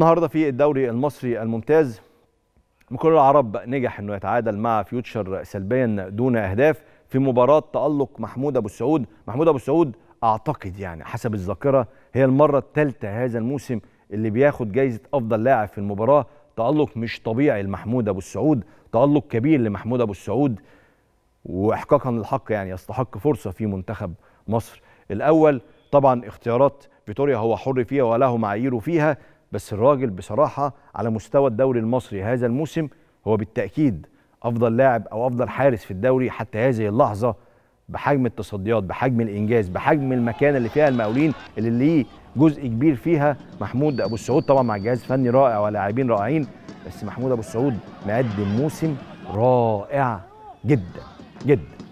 النهارده في الدوري المصري الممتاز مكرر العرب نجح انه يتعادل مع فيوتشر سلبيا دون اهداف في مباراه تالق محمود ابو السعود محمود ابو السعود اعتقد يعني حسب الذاكره هي المره الثالثه هذا الموسم اللي بياخد جايزه افضل لاعب في المباراه تالق مش طبيعي لمحمود ابو السعود تالق كبير لمحمود ابو السعود واحقاقا للحق يعني يستحق فرصه في منتخب مصر الاول طبعا اختيارات فيتوريا هو حر فيها وله معاييره فيها بس الراجل بصراحه على مستوى الدوري المصري هذا الموسم هو بالتاكيد افضل لاعب او افضل حارس في الدوري حتى هذه اللحظه بحجم التصديات بحجم الانجاز بحجم المكانه اللي فيها المقاولين اللي ليه جزء كبير فيها محمود ابو السعود طبعا مع جهاز فني رائع ولاعبين رائعين بس محمود ابو السعود مقدم موسم رائع جدا جدا